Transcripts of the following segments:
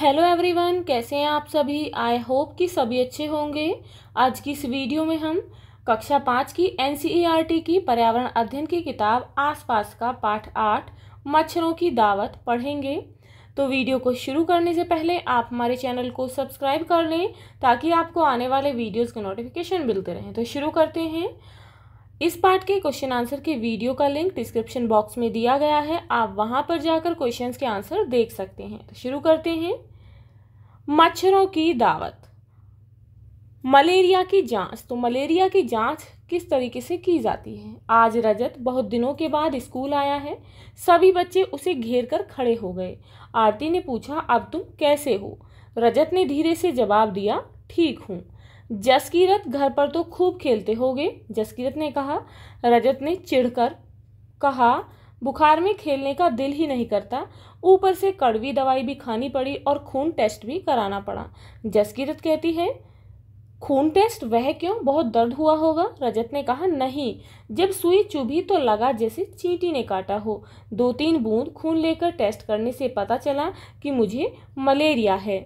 Hello everyone कैसे हैं आप सभी आई होप कि सभी अच्छे होंगे आज की इस वीडियो में हम कक्षा पाँच की एन e की पर्यावरण अध्ययन की किताब आसपास का पाठ आठ मच्छरों की दावत पढ़ेंगे तो वीडियो को शुरू करने से पहले आप हमारे चैनल को सब्सक्राइब कर लें ताकि आपको आने वाले वीडियोज़ के नोटिफिकेशन मिलते रहें तो शुरू करते हैं इस पार्ट के क्वेश्चन आंसर के वीडियो का लिंक डिस्क्रिप्शन बॉक्स में दिया गया है आप वहां पर जाकर क्वेश्चंस के आंसर देख सकते हैं तो शुरू करते हैं मच्छरों की दावत मलेरिया की जांच तो मलेरिया की जांच किस तरीके से की जाती है आज रजत बहुत दिनों के बाद स्कूल आया है सभी बच्चे उसे घेर कर खड़े हो गए आरती ने पूछा अब तुम कैसे हो रजत ने धीरे से जवाब दिया ठीक हूँ जसकीरत घर पर तो खूब खेलते होगे जसकीरत ने कहा रजत ने चिढ़कर कहा बुखार में खेलने का दिल ही नहीं करता ऊपर से कड़वी दवाई भी खानी पड़ी और खून टेस्ट भी कराना पड़ा जसकीरत कहती है खून टेस्ट वह क्यों बहुत दर्द हुआ होगा रजत ने कहा नहीं जब सुई चुभी तो लगा जैसे चींटी ने काटा हो दो तीन बूंद खून लेकर टेस्ट करने से पता चला कि मुझे मलेरिया है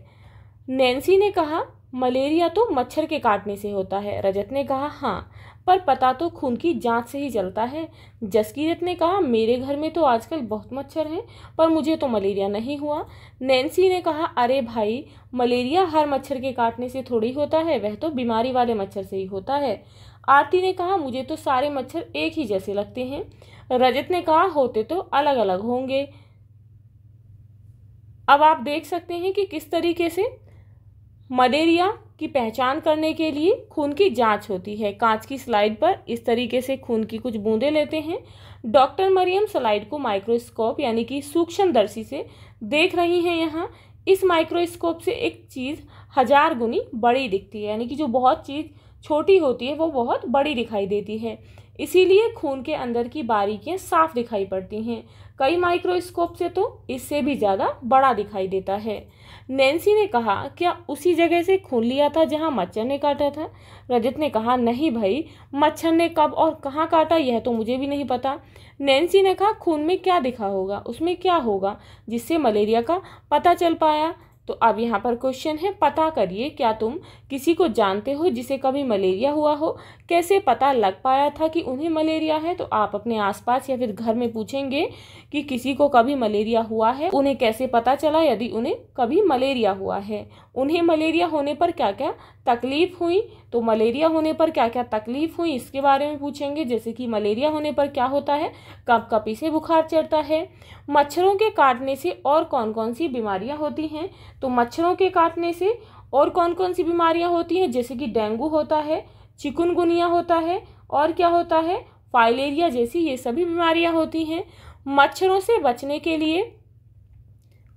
नैन्सी ने कहा मलेरिया तो मच्छर के काटने से होता है रजत ने कहा हाँ पर पता तो खून की जांच से ही चलता है जसकीरत ने कहा मेरे घर में तो आजकल बहुत मच्छर हैं पर मुझे तो मलेरिया नहीं हुआ नैन्सी ने कहा अरे भाई मलेरिया हर मच्छर के काटने से थोड़ी होता है वह तो बीमारी वाले मच्छर से ही होता है आरती ने कहा मुझे तो सारे मच्छर एक ही जैसे लगते हैं रजत ने कहा होते तो अलग अलग होंगे अब आप देख सकते हैं कि किस तरीके से मलेरिया की पहचान करने के लिए खून की जांच होती है कांच की स्लाइड पर इस तरीके से खून की कुछ बूंदें लेते हैं डॉक्टर मरियम स्लाइड को माइक्रोस्कोप यानी कि सूक्ष्मदर्शी से देख रही हैं यहाँ इस माइक्रोस्कोप से एक चीज़ हजार गुनी बड़ी दिखती है यानी कि जो बहुत चीज़ छोटी होती है वो बहुत बड़ी दिखाई देती है इसीलिए खून के अंदर की बारीकियाँ साफ दिखाई पड़ती हैं कई माइक्रोस्कोप से तो इससे भी ज़्यादा बड़ा दिखाई देता है नैन्सी ने कहा क्या उसी जगह से खून लिया था जहां मच्छर ने काटा था रजत ने कहा नहीं भाई मच्छर ने कब और कहाँ काटा यह तो मुझे भी नहीं पता नैन्सी ने कहा खून में क्या दिखा होगा उसमें क्या होगा जिससे मलेरिया का पता चल पाया तो अब यहाँ पर क्वेश्चन है पता करिए क्या तुम किसी को जानते हो जिसे कभी मलेरिया हुआ हो कैसे पता लग पाया था कि उन्हें मलेरिया है तो आप अपने आसपास या फिर घर में पूछेंगे कि किसी को कभी मलेरिया हुआ है उन्हें कैसे पता चला यदि उन्हें कभी मलेरिया हुआ है उन्हें मलेरिया होने पर क्या क्या तकलीफ़ हुई तो मलेरिया होने पर क्या क्या तकलीफ़ हुई इसके बारे में पूछेंगे जैसे कि मलेरिया होने पर क्या होता है कप कपी से बुखार चढ़ता है मच्छरों के काटने से और कौन कौन सी बीमारियां होती हैं तो मच्छरों के काटने से और कौन कौन सी बीमारियां होती हैं जैसे कि डेंगू होता है चिकनगुनिया होता है और क्या होता है फाइलेरिया जैसी ये सभी बीमारियाँ होती हैं मच्छरों से बचने के लिए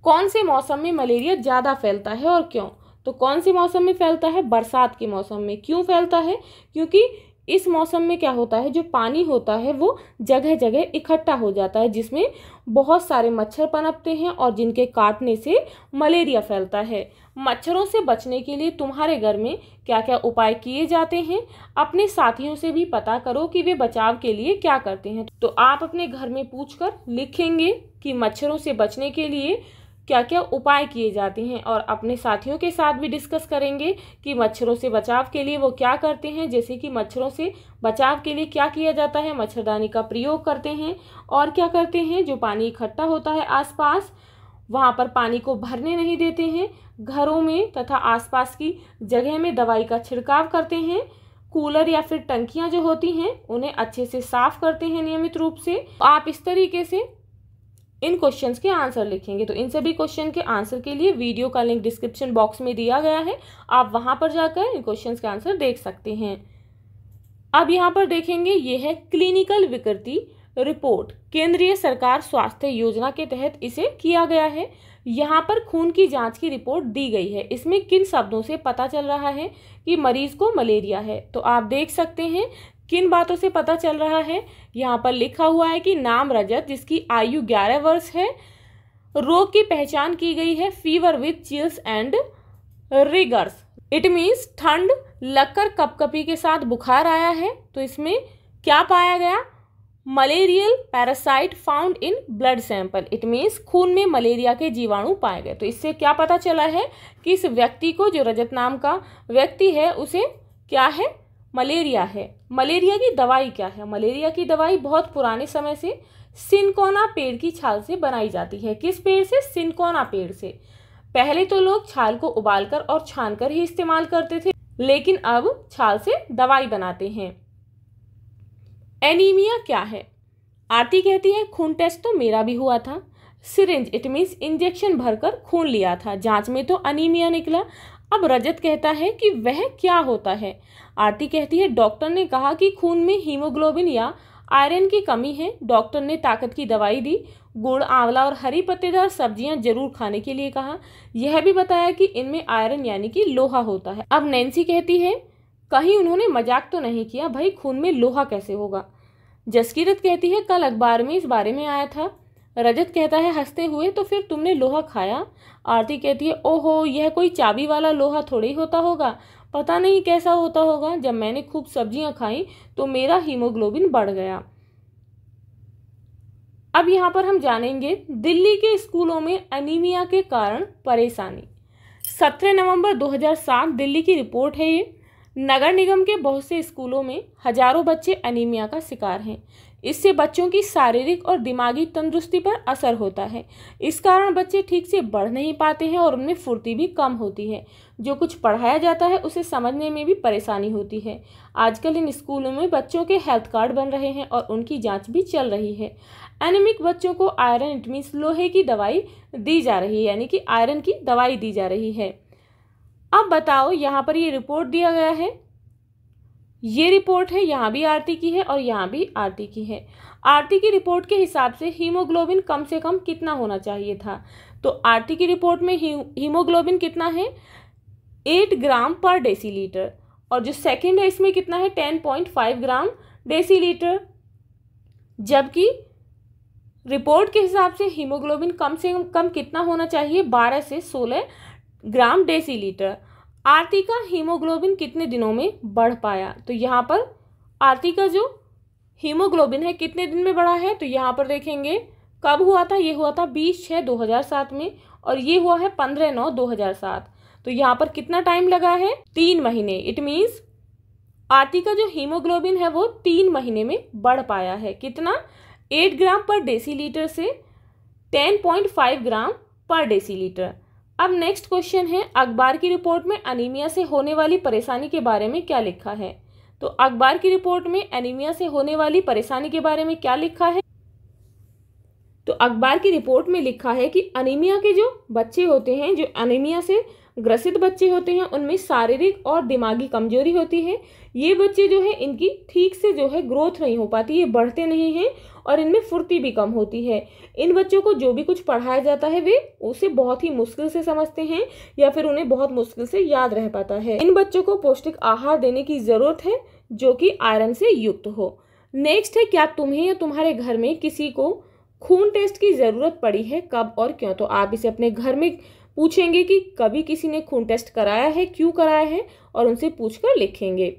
कौन से मौसम में मलेरिया ज़्यादा फैलता है और क्यों तो कौन सी मौसम में फैलता है बरसात के मौसम में क्यों फैलता है क्योंकि इस मौसम में क्या होता है जो पानी होता है वो जगह जगह इकट्ठा हो जाता है जिसमें बहुत सारे मच्छर पनपते हैं और जिनके काटने से मलेरिया फैलता है मच्छरों से बचने के लिए तुम्हारे घर में क्या क्या उपाय किए जाते हैं अपने साथियों से भी पता करो कि वे बचाव के लिए क्या करते हैं तो आप अपने घर में पूछ लिखेंगे कि मच्छरों से बचने के लिए क्या क्या उपाय किए जाते हैं और अपने साथियों के साथ भी डिस्कस करेंगे कि मच्छरों से बचाव के लिए वो क्या करते हैं जैसे कि मच्छरों से बचाव के लिए क्या किया जाता है मच्छरदानी का प्रयोग करते हैं और क्या करते हैं जो पानी इकट्ठा होता है आसपास वहाँ पर पानी को भरने नहीं देते हैं घरों में तथा आसपास की जगह में दवाई का छिड़काव करते हैं कूलर या फिर टंकियाँ जो होती हैं उन्हें अच्छे से साफ करते हैं नियमित रूप से आप इस तरीके से इन क्वेश्चन के आंसर लिखेंगे तो इन सभी क्वेश्चन के आंसर के लिए वीडियो का लिंक डिस्क्रिप्शन बॉक्स में दिया गया है आप वहां पर जाकर इन क्वेश्चन के आंसर देख सकते हैं अब यहाँ पर देखेंगे ये है क्लिनिकल विकृति रिपोर्ट केंद्रीय सरकार स्वास्थ्य योजना के तहत इसे किया गया है यहाँ पर खून की जांच की रिपोर्ट दी गई है इसमें किन शब्दों से पता चल रहा है कि मरीज को मलेरिया है तो आप देख सकते हैं किन बातों से पता चल रहा है यहाँ पर लिखा हुआ है कि नाम रजत जिसकी आयु ग्यारह वर्ष है रोग की पहचान की गई है fever with chills and rigors it means ठंड लगकर कपकपी के साथ बुखार आया है तो इसमें क्या पाया गया malarial parasite found in blood sample it means खून में मलेरिया के जीवाणु पाए गए तो इससे क्या पता चला है कि इस व्यक्ति को जो रजत नाम का व्यक्ति है उसे क्या है मलेरिया है मलेरिया की दवाई क्या है मलेरिया की दवाई बहुत पुराने समय से सिनकोना पेड़ की छाल से बनाई जाती है किस पेड़ से सिनकोना पेड़ से पहले तो लोग छाल को उबालकर और छानकर ही इस्तेमाल करते थे लेकिन अब छाल से दवाई बनाते हैं एनीमिया क्या है आरती कहती है खून टेस्ट तो मेरा भी हुआ था सिरिंज इट मीन्स इंजेक्शन भरकर खून लिया था जांच में तो अनीमिया निकला अब रजत कहता है कि वह क्या होता है आरती कहती है डॉक्टर ने कहा कि खून में हीमोग्लोबिन या आयरन की कमी है डॉक्टर ने ताकत की दवाई दी गुड़ आंवला और हरी पत्तेदार सब्जियां जरूर खाने के लिए कहा यह भी बताया कि इनमें आयरन यानी कि लोहा होता है अब नैन्सी कहती है कहीं उन्होंने मजाक तो नहीं किया भाई खून में लोहा कैसे होगा जसकीरत कहती है कल अखबार में इस बारे में आया था रजत कहता है हंसते हुए तो फिर तुमने लोहा खाया आरती कहती है ओहो यह कोई चाबी वाला लोहा ही होता होगा पता नहीं कैसा होता होगा जब मैंने खूब सब्जियां खाई तो मेरा हीमोग्लोबिन बढ़ गया अब यहाँ पर हम जानेंगे दिल्ली के स्कूलों में अनीमिया के कारण परेशानी 17 नवंबर 2007 दिल्ली की रिपोर्ट है ये नगर निगम के बहुत से स्कूलों में हजारों बच्चे अनीमिया का शिकार हैं इससे बच्चों की शारीरिक और दिमागी तंदुरुस्ती पर असर होता है इस कारण बच्चे ठीक से बढ़ नहीं पाते हैं और उनमें फुर्ती भी कम होती है जो कुछ पढ़ाया जाता है उसे समझने में भी परेशानी होती है आजकल इन स्कूलों में बच्चों के हेल्थ कार्ड बन रहे हैं और उनकी जाँच भी चल रही है एनिमिक बच्चों को आयरन इट मीन्स लोहे की दवाई दी जा रही है यानी कि आयरन की दवाई दी जा रही है अब बताओ यहाँ पर ये रिपोर्ट दिया गया है ये रिपोर्ट है यहाँ भी आरती की है और यहाँ भी आरती की है आरती की रिपोर्ट के हिसाब से हीमोग्लोबिन कम से कम कितना होना चाहिए था तो आरती की रिपोर्ट में हीमोग्लोबिन कितना है एट ग्राम पर डेसीलीटर और जो सेकंड है इसमें कितना है ten point five gram decilitre जबकि रिपोर्ट के हिसाब से हीमोग्लोबिन कम से कम कितना होना चाहिए बारह से सोलह ग्राम डेसीलीटर आरती का हीमोग्लोबिन कितने दिनों में बढ़ पाया तो यहाँ पर आरती का जो हीमोग्लोबिन है कितने दिन में बढ़ा है तो यहाँ पर देखेंगे कब हुआ था ये हुआ था बीस छः दो हज़ार सात में और ये हुआ है पंद्रह नौ दो हज़ार सात तो यहाँ पर कितना टाइम लगा है तीन महीने इट मीन्स आरती का जो हीमोग्लोबिन है वो तीन महीने में बढ़ पाया है कितना एट ग्राम पर डेसीलीटर से टेन पॉइंट फाइव ग्राम पर डेसीलीटर अब नेक्स्ट क्वेश्चन है अखबार की रिपोर्ट में अनिमिया से होने वाली परेशानी के बारे में क्या लिखा है तो अखबार की रिपोर्ट में एनीमिया से होने वाली परेशानी के बारे में क्या लिखा है तो अखबार की रिपोर्ट में लिखा है कि अनिमिया के जो बच्चे होते हैं जो अनिमिया से ग्रसित बच्चे होते हैं उनमें शारीरिक और दिमागी कमजोरी होती है ये बच्चे जो है इनकी ठीक से जो है ग्रोथ नहीं हो पाती ये बढ़ते नहीं हैं और इनमें फुर्ती भी कम होती है इन बच्चों को जो भी कुछ पढ़ाया जाता है वे उसे बहुत ही मुश्किल से समझते हैं या फिर उन्हें बहुत मुश्किल से याद रह पाता है इन बच्चों को पौष्टिक आहार देने की ज़रूरत है जो कि आयरन से युक्त हो नेक्स्ट है क्या तुम्हें या तुम्हारे घर में किसी को खून टेस्ट की ज़रूरत पड़ी है कब और क्यों तो आप इसे अपने घर में पूछेंगे कि कभी किसी ने खून टेस्ट कराया है क्यों कराया है और उनसे पूछकर लिखेंगे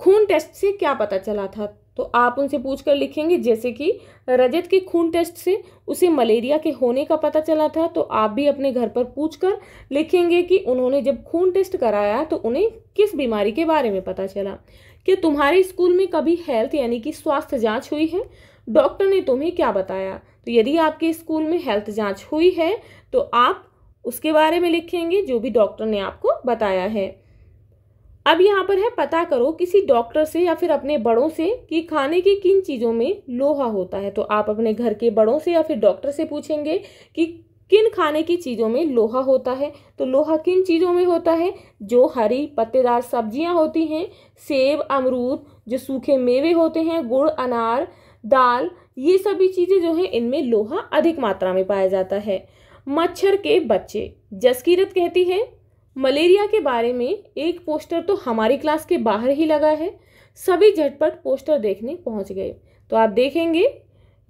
खून टेस्ट से क्या पता चला था तो आप उनसे पूछकर लिखेंगे जैसे कि रजत के खून टेस्ट से उसे मलेरिया के होने का पता चला था तो आप भी अपने घर पर पूछकर लिखेंगे कि उन्होंने जब खून टेस्ट कराया तो उन्हें किस बीमारी के बारे में पता चला कि तुम्हारे स्कूल में कभी हेल्थ यानी कि स्वास्थ्य जांच हुई है डॉक्टर ने तुम्हें क्या बताया तो यदि आपके स्कूल में हेल्थ जांच हुई है तो आप उसके बारे में लिखेंगे जो भी डॉक्टर ने आपको बताया है अब यहाँ पर है पता करो किसी डॉक्टर से या फिर अपने बड़ों से कि खाने की किन चीज़ों में लोहा होता है तो आप अपने घर के बड़ों से या फिर डॉक्टर से पूछेंगे कि किन खाने की चीज़ों में लोहा होता है तो लोहा किन चीज़ों में होता है जो हरी पत्तेदार सब्जियां होती हैं सेब अमरूद जो सूखे मेवे होते हैं गुड़ अनार दाल ये सभी चीज़ें जो है इनमें लोहा अधिक मात्रा में पाया जाता है मच्छर के बच्चे जसकीरत कहती है मलेरिया के बारे में एक पोस्टर तो हमारी क्लास के बाहर ही लगा है सभी झटपट पोस्टर देखने पहुंच गए तो आप देखेंगे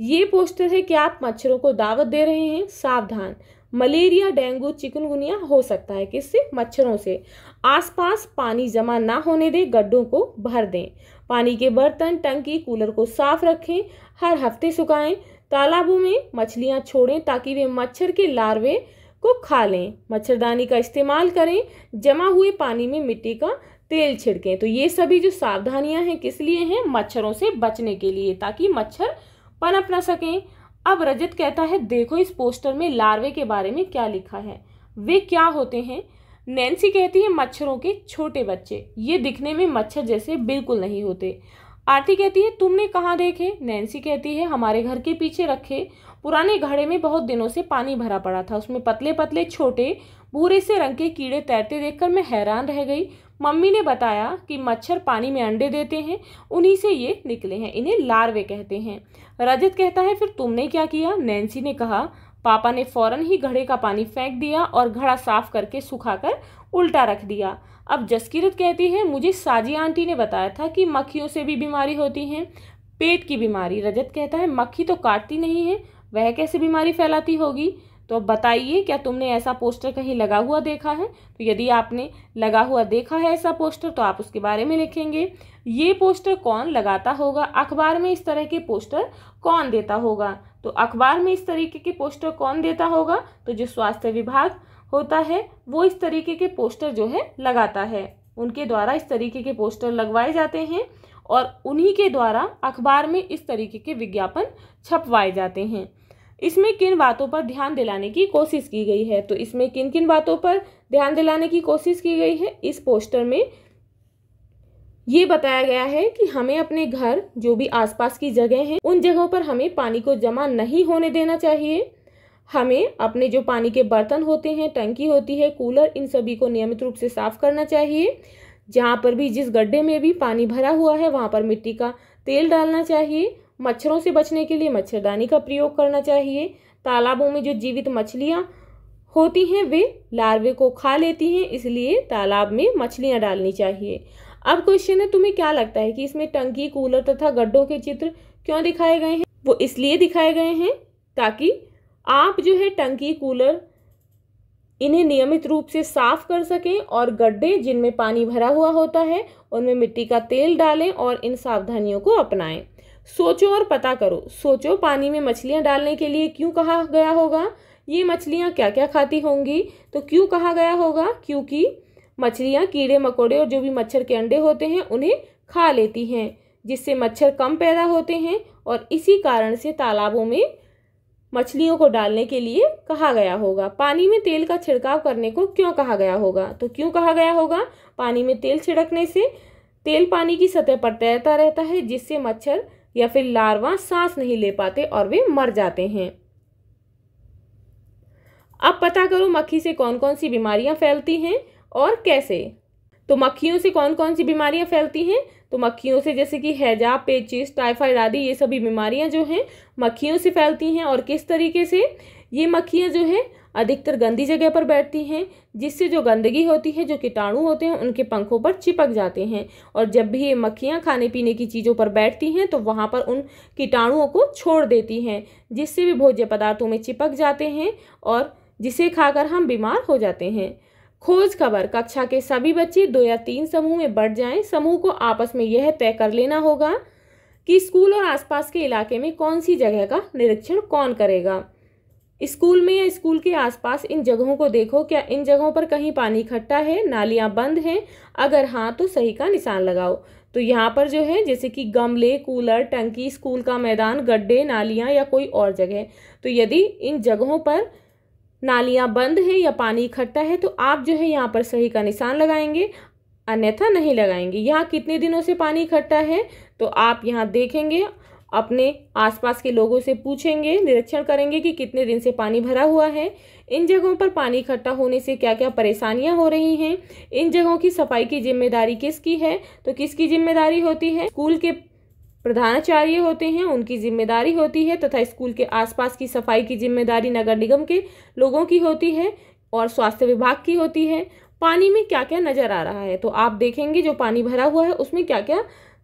ये पोस्टर है कि आप मच्छरों को दावत दे रहे हैं सावधान मलेरिया डेंगू चिकनगुनिया हो सकता है किससे मच्छरों से आसपास पानी जमा ना होने दें गड्ढों को भर दें पानी के बर्तन टंकी कूलर को साफ रखें हर हफ्ते सुखाएं तालाबों में मछलियाँ छोड़ें ताकि वे मच्छर के लार्वे को खा लें मच्छरदानी का इस्तेमाल करें जमा हुए पानी में मिट्टी का तेल छिड़कें तो ये सभी जो सावधानियां हैं किस लिए हैं मच्छरों से बचने के लिए ताकि मच्छर पनप ना सकें अब रजत कहता है देखो इस पोस्टर में लार्वे के बारे में क्या लिखा है वे क्या होते हैं नैन्सी कहती है मच्छरों के छोटे बच्चे ये दिखने में मच्छर जैसे बिल्कुल नहीं होते आरती कहती है तुमने कहाँ देखे नैन्सी कहती है हमारे घर के पीछे रखे पुराने घड़े में बहुत दिनों से पानी भरा पड़ा था उसमें पतले पतले छोटे भूरे से रंग के कीड़े तैरते देखकर मैं हैरान रह गई मम्मी ने बताया कि मच्छर पानी में अंडे देते हैं उन्हीं से ये निकले हैं इन्हें लार्वे कहते हैं रजत कहता है फिर तुमने क्या किया नैन्सी ने कहा पापा ने फौरन ही घड़े का पानी फेंक दिया और घड़ा साफ करके सुखाकर उल्टा रख दिया अब जसकीरत कहती है मुझे साजी आंटी ने बताया था कि मक्खियों से भी बीमारी होती है पेट की बीमारी रजत कहता है मक्खी तो काटती नहीं है वह कैसे बीमारी फैलाती होगी तो अब बताइए क्या तुमने ऐसा पोस्टर कहीं लगा हुआ देखा है तो यदि आपने लगा हुआ देखा है ऐसा पोस्टर तो आप उसके बारे में लिखेंगे ये पोस्टर कौन लगाता होगा अखबार में इस तरह के पोस्टर कौन देता होगा तो अखबार में इस तरीके के पोस्टर कौन देता होगा तो जो स्वास्थ्य विभाग होता है वो इस तरीके के पोस्टर जो है लगाता है उनके द्वारा इस तरीके के पोस्टर लगवाए जाते हैं और उन्हीं के द्वारा अखबार में इस तरीके के विज्ञापन छपवाए जाते हैं इसमें किन बातों पर ध्यान दिलाने की कोशिश की गई है तो इसमें किन किन बातों पर ध्यान दिलाने की कोशिश की गई है इस पोस्टर में ये बताया गया है कि हमें अपने घर जो भी आसपास की जगह हैं उन जगहों पर हमें पानी को जमा नहीं होने देना चाहिए हमें अपने जो पानी के बर्तन होते हैं टंकी होती है कूलर इन सभी को नियमित रूप से साफ करना चाहिए जहाँ पर भी जिस गड्ढे में भी पानी भरा हुआ है वहाँ पर मिट्टी का तेल डालना चाहिए मच्छरों से बचने के लिए मच्छरदानी का प्रयोग करना चाहिए तालाबों में जो जीवित मछलियाँ होती हैं वे लार्वे को खा लेती हैं इसलिए तालाब में मछलियाँ डालनी चाहिए अब क्वेश्चन है तुम्हें क्या लगता है कि इसमें टंकी कूलर तथा गड्ढों के चित्र क्यों दिखाए गए हैं वो इसलिए दिखाए गए हैं ताकि आप जो है टंकी कूलर इन्हें नियमित रूप से साफ कर सकें और गड्ढे जिनमें पानी भरा हुआ होता है उनमें मिट्टी का तेल डालें और इन सावधानियों को अपनाएं सोचो और पता करो सोचो पानी में मछलियाँ डालने के लिए क्यों कहा गया होगा ये मछलियाँ क्या क्या खाती होंगी तो क्यों कहा गया होगा क्योंकि मछलियाँ कीड़े मकोड़े और जो भी मच्छर के अंडे होते हैं उन्हें खा लेती हैं जिससे मच्छर कम पैदा होते हैं और इसी कारण से तालाबों में मछलियों को डालने के लिए कहा गया होगा पानी में तेल का छिड़काव करने को क्यों कहा गया होगा तो क्यों कहा गया होगा पानी में तेल छिड़कने से तेल पानी की सतह पर तैरता रहता है जिससे मच्छर या फिर लार्वा सांस नहीं ले पाते और वे मर जाते हैं अब पता करो मक्खी से कौन कौन सी बीमारियां फैलती हैं और कैसे तो मक्खियों से कौन कौन सी बीमारियां फैलती हैं तो मक्खियों से जैसे कि हैजा पेचिस टाइफाइड आदि ये सभी बीमारियां जो हैं मक्खियों से फैलती हैं और किस तरीके से ये मक्खियाँ जो हैं अधिकतर गंदी जगह पर बैठती हैं जिससे जो गंदगी होती है जो कीटाणु होते हैं उनके पंखों पर चिपक जाते हैं और जब भी ये मक्खियाँ खाने पीने की चीज़ों पर बैठती हैं तो वहाँ पर उन कीटाणुओं को छोड़ देती हैं जिससे भी भोज्य पदार्थों में चिपक जाते हैं और जिसे खाकर हम बीमार हो जाते हैं खोज खबर कक्षा के सभी बच्चे दो या तीन समूह में बढ़ जाएं समूह को आपस में यह तय कर लेना होगा कि स्कूल और आसपास के इलाके में कौन सी जगह का निरीक्षण कौन करेगा स्कूल में या स्कूल के आसपास इन जगहों को देखो क्या इन जगहों पर कहीं पानी इकट्ठा है नालियाँ बंद हैं अगर हाँ तो सही का निशान लगाओ तो यहाँ पर जो है जैसे कि गमले कूलर टंकी स्कूल का मैदान गड्ढे नालियाँ या कोई और जगह तो यदि इन जगहों पर नालियाँ बंद है या पानी इकट्ठा है तो आप जो है यहाँ पर सही का निशान लगाएंगे अन्यथा नहीं लगाएंगे यहाँ कितने दिनों से पानी इकट्ठा है तो आप यहाँ देखेंगे अपने आसपास के लोगों से पूछेंगे निरीक्षण करेंगे कि कितने दिन से पानी भरा हुआ है इन जगहों पर पानी इकट्ठा होने से क्या क्या परेशानियां हो रही हैं इन जगहों की सफाई की जिम्मेदारी किसकी है तो किसकी जिम्मेदारी होती है स्कूल के प्रधानाचार्य होते हैं उनकी जिम्मेदारी होती है तथा स्कूल के आसपास की सफाई की जिम्मेदारी नगर निगम के लोगों की होती है और स्वास्थ्य विभाग की होती है पानी में क्या क्या नज़र आ रहा है तो आप देखेंगे जो पानी भरा हुआ है उसमें क्या क्या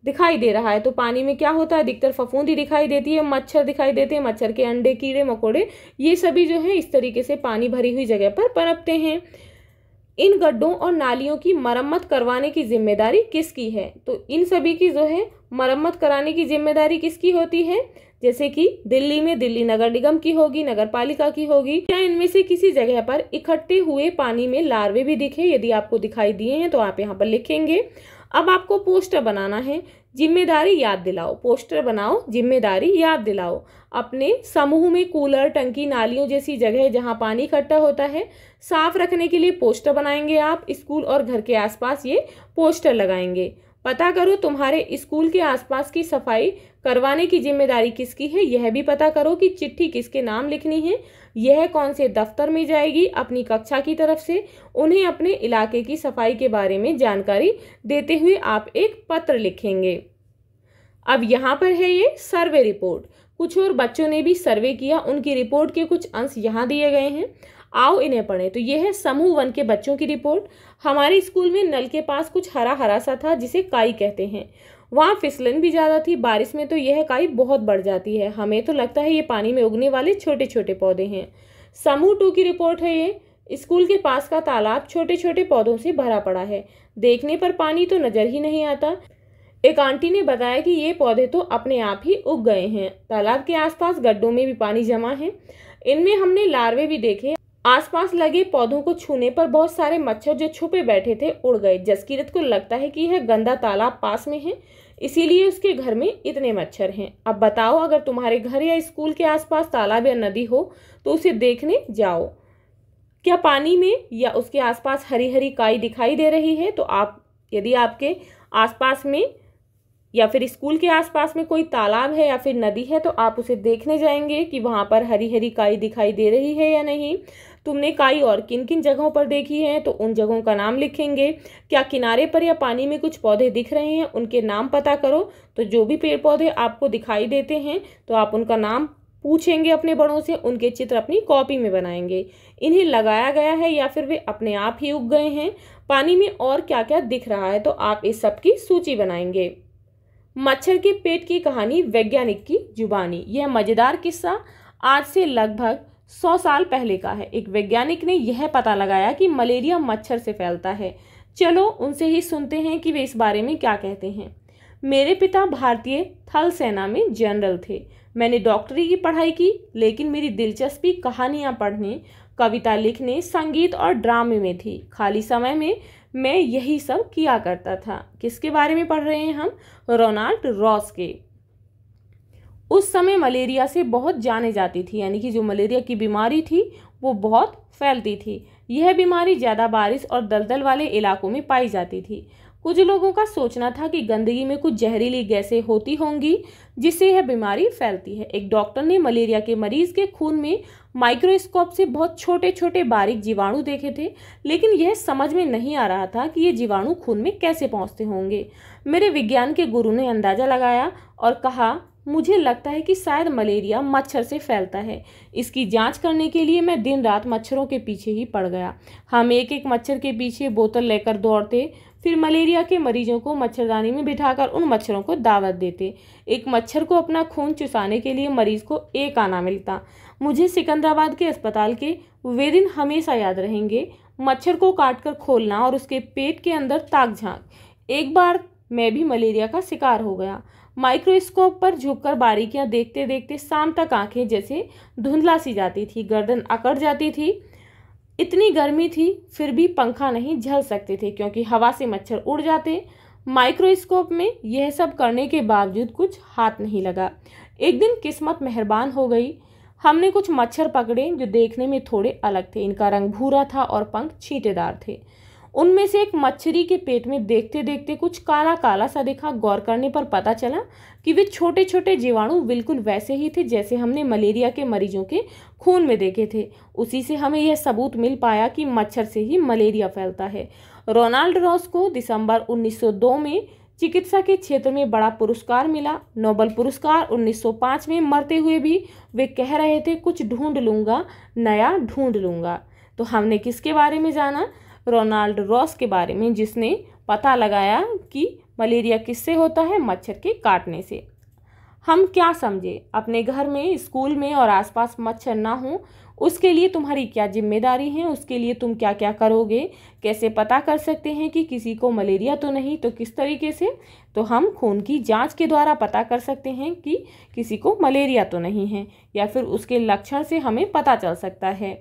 दिखाई दे रहा है तो पानी में क्या होता है अधिकतर फफूंदी दिखाई देती है मच्छर दिखाई देते हैं मच्छर के अंडे कीड़े मकोड़े ये सभी जो है इस तरीके से पानी भरी हुई जगह पर पनपते हैं इन गड्ढों और नालियों की मरम्मत करवाने की जिम्मेदारी किसकी है तो इन सभी की जो है मरम्मत कराने की जिम्मेदारी किसकी होती है जैसे कि दिल्ली में दिल्ली नगर निगम की होगी नगर पालिका की होगी या इनमें से किसी जगह पर इकट्ठे हुए पानी में लार्वे भी दिखे यदि आपको दिखाई दिए हैं तो आप यहाँ पर लिखेंगे अब आपको पोस्टर बनाना है जिम्मेदारी याद दिलाओ पोस्टर बनाओ जिम्मेदारी याद दिलाओ अपने समूह में कूलर टंकी नालियों जैसी जगह जहाँ पानी इकट्ठा होता है साफ रखने के लिए पोस्टर बनाएंगे आप स्कूल और घर के आसपास ये पोस्टर लगाएंगे पता करो तुम्हारे स्कूल के आसपास की सफाई करवाने की जिम्मेदारी किसकी है यह भी पता करो कि चिट्ठी किसके नाम लिखनी है यह कौन से दफ्तर में जाएगी अपनी कक्षा की तरफ से उन्हें अपने इलाके की सफाई के बारे में जानकारी देते हुए आप एक पत्र लिखेंगे अब यहाँ पर है ये सर्वे रिपोर्ट कुछ और बच्चों ने भी सर्वे किया उनकी रिपोर्ट के कुछ अंश यहाँ दिए गए हैं आओ इन्हें पढ़ें तो ये है समूह वन के बच्चों की रिपोर्ट हमारे स्कूल में नल के पास कुछ हरा हरा सा था जिसे काई कहते हैं वहाँ फिसलन भी ज़्यादा थी बारिश में तो यह काई बहुत बढ़ जाती है हमें तो लगता है ये पानी में उगने वाले छोटे छोटे पौधे हैं समूह टू की रिपोर्ट है ये स्कूल के पास का तालाब छोटे छोटे पौधों से भरा पड़ा है देखने पर पानी तो नज़र ही नहीं आता एक आंटी ने बताया कि ये पौधे तो अपने आप ही उग गए हैं तालाब के आसपास गड्ढों में भी पानी जमा है इनमें हमने लार्वे भी देखे आसपास लगे पौधों को छूने पर बहुत सारे मच्छर जो छुपे बैठे थे उड़ गए जसकीरत को लगता है कि यह गंदा तालाब पास में है इसीलिए उसके घर में इतने मच्छर हैं अब बताओ अगर तुम्हारे घर या स्कूल के आसपास तालाब या नदी हो तो उसे देखने जाओ क्या पानी में या उसके आसपास हरी हरी काई दिखाई दे रही है तो आप यदि आपके आसपास में या फिर स्कूल के आसपास में कोई तालाब है या फिर नदी है तो आप उसे देखने जाएंगे कि वहाँ पर हरी हरी काई दिखाई दे रही है या नहीं तुमने काई और किन किन जगहों पर देखी है तो उन जगहों का नाम लिखेंगे क्या किनारे पर या पानी में कुछ पौधे दिख रहे हैं उनके नाम पता करो तो जो भी पेड़ पौधे आपको दिखाई देते हैं तो आप उनका नाम पूछेंगे अपने बड़ों से उनके चित्र अपनी कॉपी में बनाएंगे इन्हें लगाया गया है या फिर वे अपने आप ही उग गए हैं पानी में और क्या क्या दिख रहा है तो आप इस सब की सूची बनाएंगे मच्छर के पेट की कहानी वैज्ञानिक की जुबानी यह मज़ेदार किस्सा आज से लगभग सौ साल पहले का है एक वैज्ञानिक ने यह पता लगाया कि मलेरिया मच्छर से फैलता है चलो उनसे ही सुनते हैं कि वे इस बारे में क्या कहते हैं मेरे पिता भारतीय थल सेना में जनरल थे मैंने डॉक्टरी की पढ़ाई की लेकिन मेरी दिलचस्पी कहानियाँ पढ़ने कविता लिखने संगीत और ड्रामे में थी खाली समय में मैं यही सब किया करता था किसके बारे में पढ़ रहे हैं हम रोनाल्ड रॉस के उस समय मलेरिया से बहुत जाने जाती थी यानी कि जो मलेरिया की बीमारी थी वो बहुत फैलती थी यह बीमारी ज़्यादा बारिश और दलदल वाले इलाकों में पाई जाती थी कुछ लोगों का सोचना था कि गंदगी में कुछ जहरीली गैसें होती होंगी जिससे यह बीमारी फैलती है एक डॉक्टर ने मलेरिया के मरीज के खून में माइक्रोस्कोप से बहुत छोटे छोटे बारीक जीवाणु देखे थे लेकिन यह समझ में नहीं आ रहा था कि ये जीवाणु खून में कैसे पहुंचते होंगे मेरे विज्ञान के गुरु ने अंदाज़ा लगाया और कहा मुझे लगता है कि शायद मलेरिया मच्छर से फैलता है इसकी जांच करने के लिए मैं दिन रात मच्छरों के पीछे ही पड़ गया हम एक एक मच्छर के पीछे बोतल लेकर दौड़ते फिर मलेरिया के मरीजों को मच्छरदानी में बिठाकर उन मच्छरों को दावत देते एक मच्छर को अपना खून चुसाने के लिए मरीज को एक आना मिलता मुझे सिकंदराबाद के अस्पताल के वे दिन हमेशा याद रहेंगे मच्छर को काटकर खोलना और उसके पेट के अंदर ताक झाँक एक बार मैं भी मलेरिया का शिकार हो गया माइक्रोस्कोप पर झुककर बारीकियां देखते देखते शाम तक आंखें जैसे धुंधला सी जाती थी गर्दन अकड़ जाती थी इतनी गर्मी थी फिर भी पंखा नहीं झल सकते थे क्योंकि हवा से मच्छर उड़ जाते माइक्रोस्कोप में यह सब करने के बावजूद कुछ हाथ नहीं लगा एक दिन किस्मत मेहरबान हो गई हमने कुछ मच्छर पकड़े जो देखने में थोड़े अलग थे इनका रंग भूरा था और पंख छींटेदार थे उनमें से एक मच्छरी के पेट में देखते देखते कुछ काला काला सा देखा गौर करने पर पता चला कि वे छोटे छोटे जीवाणु बिल्कुल वैसे ही थे जैसे हमने मलेरिया के मरीजों के खून में देखे थे उसी से हमें यह सबूत मिल पाया कि मच्छर से ही मलेरिया फैलता है रोनाल्ड रॉस को दिसंबर 1902 में चिकित्सा के क्षेत्र में बड़ा पुरस्कार मिला नोबल पुरस्कार 1905 में मरते हुए भी वे कह रहे थे कुछ ढूंढ लूंगा नया ढूंढ लूंगा तो हमने किसके बारे में जाना रोनाल्ड रॉस के बारे में जिसने पता लगाया कि मलेरिया किससे होता है मच्छर के काटने से हम क्या समझे अपने घर में स्कूल में और आसपास मच्छर ना हो उसके लिए तुम्हारी क्या जिम्मेदारी है उसके लिए तुम क्या क्या करोगे कैसे पता कर सकते हैं कि किसी को मलेरिया तो नहीं तो किस तरीके से तो हम खून की जांच के द्वारा पता कर सकते हैं कि किसी को मलेरिया तो नहीं है या फिर उसके लक्षण से हमें पता चल सकता है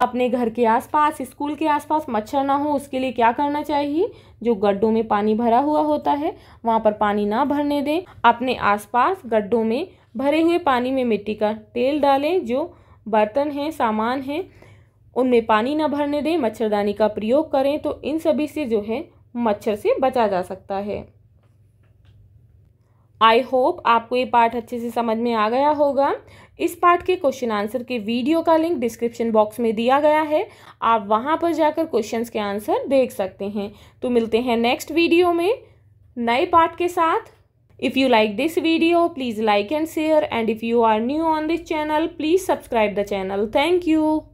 अपने घर के आसपास स्कूल के आसपास मच्छर ना हो उसके लिए क्या करना चाहिए जो गड्ढों में पानी भरा हुआ होता है वहाँ पर पानी ना भरने दें अपने आसपास गड्ढों में भरे हुए पानी में मिट्टी का तेल डालें जो बर्तन हैं सामान हैं उनमें पानी ना भरने दें मच्छरदानी का प्रयोग करें तो इन सभी से जो है मच्छर से बचा जा सकता है आई होप आपको ये पार्ट अच्छे से समझ में आ गया होगा इस पार्ट के क्वेश्चन आंसर के वीडियो का लिंक डिस्क्रिप्शन बॉक्स में दिया गया है आप वहाँ पर जाकर क्वेश्चन के आंसर देख सकते हैं तो मिलते हैं नेक्स्ट वीडियो में नए पार्ट के साथ If you like this video, please like and share and if you are new on this channel, please subscribe the channel. Thank you.